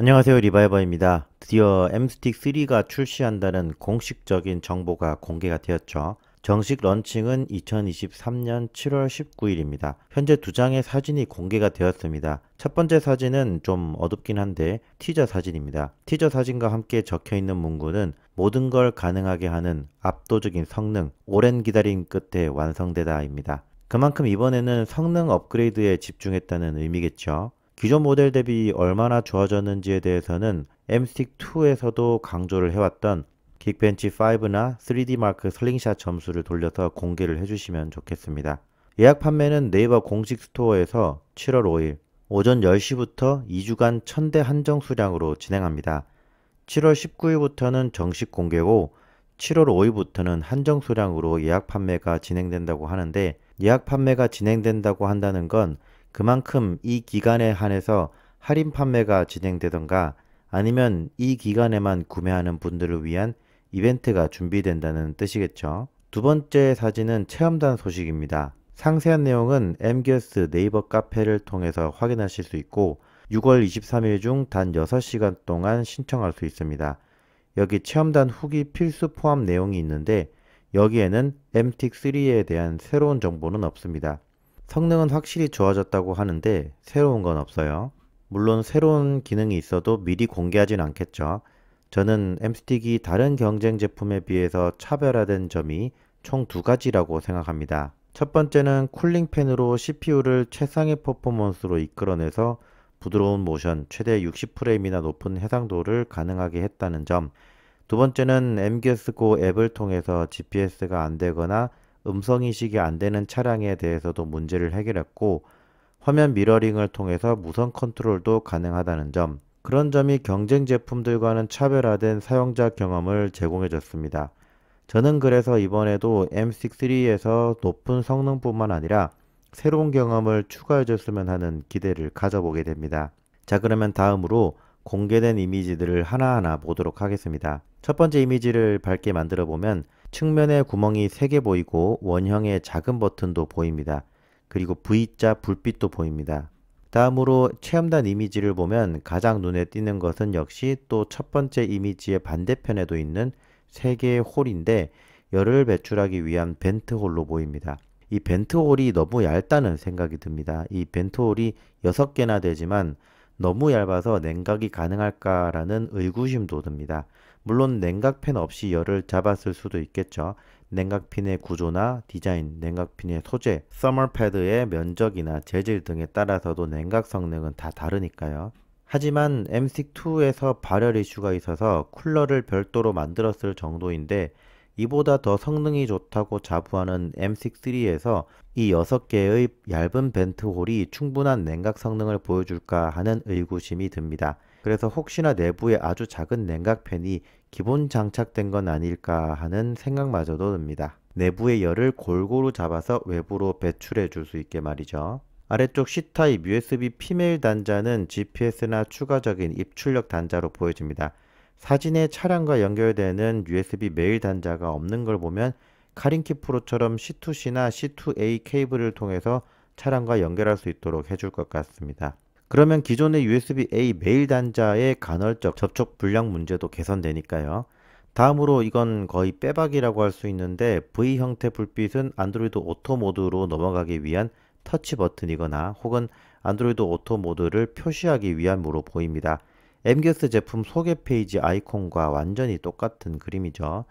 안녕하세요 리바이버입니다. 드디어 엠스틱3가 출시한다는 공식적인 정보가 공개가 되었죠. 정식 런칭은 2023년 7월 19일입니다. 현재 두 장의 사진이 공개가 되었습니다. 첫 번째 사진은 좀 어둡긴 한데 티저 사진입니다. 티저 사진과 함께 적혀 있는 문구는 모든 걸 가능하게 하는 압도적인 성능, 오랜 기다림 끝에 완성되다입니다. 그만큼 이번에는 성능 업그레이드에 집중했다는 의미겠죠. 기존 모델 대비 얼마나 좋아졌는지에 대해서는 M6-2에서도 강조를 해왔던 긱벤치 5나 3D 마크 슬링샷 점수를 돌려서 공개를 해주시면 좋겠습니다. 예약 판매는 네이버 공식 스토어에서 7월 5일 오전 10시부터 2주간 1000대 한정 수량으로 진행합니다. 7월 19일부터는 정식 공개고 7월 5일부터는 한정 수량으로 예약 판매가 진행된다고 하는데 예약 판매가 진행된다고 한다는 건 그만큼 이 기간에 한해서 할인 판매가 진행되던가 아니면 이 기간에만 구매하는 분들을 위한 이벤트가 준비된다는 뜻이겠죠. 두 번째 사진은 체험단 소식입니다. 상세한 내용은 엠기어스 네이버 카페를 통해서 확인하실 수 있고 6월 23일 중 단 6시간 동안 신청할 수 있습니다. 여기 체험단 후기 필수 포함 내용이 있는데 여기에는 MT3에 대한 새로운 정보는 없습니다. 성능은 확실히 좋아졌다고 하는데 새로운 건 없어요. 물론 새로운 기능이 있어도 미리 공개하진 않겠죠. 저는 엠스틱이 다른 경쟁 제품에 비해서 차별화된 점이 총 두 가지라고 생각합니다. 첫 번째는 쿨링팬으로 CPU를 최상의 퍼포먼스로 이끌어내서 부드러운 모션, 최대 60프레임이나 높은 해상도를 가능하게 했다는 점. 두 번째는 MGS Go 앱을 통해서 GPS가 안 되거나 음성 인식이 안 되는 차량에 대해서도 문제를 해결했고 화면 미러링을 통해서 무선 컨트롤도 가능하다는 점 그런 점이 경쟁 제품들과는 차별화된 사용자 경험을 제공해 줬습니다. 저는 그래서 이번에도 M63에서 높은 성능뿐만 아니라 새로운 경험을 추가해 줬으면 하는 기대를 가져보게 됩니다. 자 그러면 다음으로 공개된 이미지들을 하나하나 보도록 하겠습니다. 첫 번째 이미지를 밝게 만들어 보면 측면에 구멍이 3개 보이고 원형의 작은 버튼도 보입니다. 그리고 V자 불빛도 보입니다. 다음으로 체험단 이미지를 보면 가장 눈에 띄는 것은 역시 또 첫 번째 이미지의 반대편에도 있는 3개의 홀인데 열을 배출하기 위한 벤트홀로 보입니다. 이 벤트홀이 너무 얇다는 생각이 듭니다. 이 벤트홀이 6개나 되지만 너무 얇아서 냉각이 가능할까라는 의구심도 듭니다. 물론 냉각팬 없이 열을 잡았을 수도 있겠죠. 냉각핀의 구조나 디자인, 냉각핀의 소재, 서멀패드의 면적이나 재질 등에 따라서도 냉각 성능은 다 다르니까요. 하지만 m c 2에서 발열 이슈가 있어서 쿨러를 별도로 만들었을 정도인데 이보다 더 성능이 좋다고 자부하는 M63에서 이 6개의 얇은 벤트홀이 충분한 냉각 성능을 보여줄까 하는 의구심이 듭니다. 그래서 혹시나 내부에 아주 작은 냉각팬이 기본 장착된 건 아닐까 하는 생각마저도 듭니다. 내부의 열을 골고루 잡아서 외부로 배출해 줄 수 있게 말이죠. 아래쪽 C타입 USB 피메일 단자는 GPS나 추가적인 입출력 단자로 보여집니다. 사진의 차량과 연결되는 USB 메일 단자가 없는 걸 보면 카링키 프로처럼 C2C나 C2A 케이블을 통해서 차량과 연결할 수 있도록 해줄 것 같습니다. 그러면 기존의 USB-A 메일 단자의 간헐적 접촉 불량 문제도 개선되니까요. 다음으로 이건 거의 빼박이라고 할 수 있는데 V 형태 불빛은 안드로이드 오토 모드로 넘어가기 위한 터치 버튼이거나 혹은 안드로이드 오토 모드를 표시하기 위함으로 보입니다. m g 스 제품 소개 페이지 아이콘과 완전히 똑같은 그림이죠.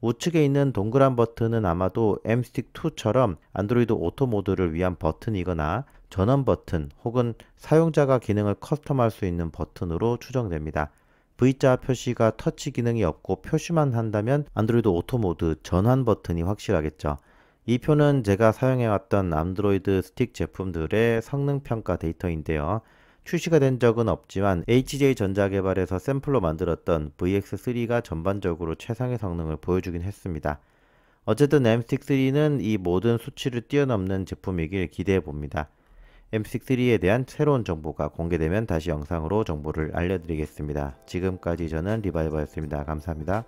우측에 있는 동그란 버튼은 아마도 M스틱2처럼 안드로이드 오토 모드를 위한 버튼이거나 전원 버튼 혹은 사용자가 기능을 커스텀할 수 있는 버튼으로 추정됩니다. V자 표시가 터치 기능이 없고 표시만 한다면 안드로이드 오토 모드 전환 버튼이 확실하겠죠. 이 표는 제가 사용해왔던 안드로이드 스틱 제품들의 성능 평가 데이터인데요. 출시가 된 적은 없지만 HJ 전자개발에서 샘플로 만들었던 VX3가 전반적으로 최상의 성능을 보여주긴 했습니다. 어쨌든 M63는 이 모든 수치를 뛰어넘는 제품이길 기대해봅니다. M63에 대한 새로운 정보가 공개되면 다시 영상으로 정보를 알려드리겠습니다. 지금까지 저는 리바이버였습니다. 감사합니다.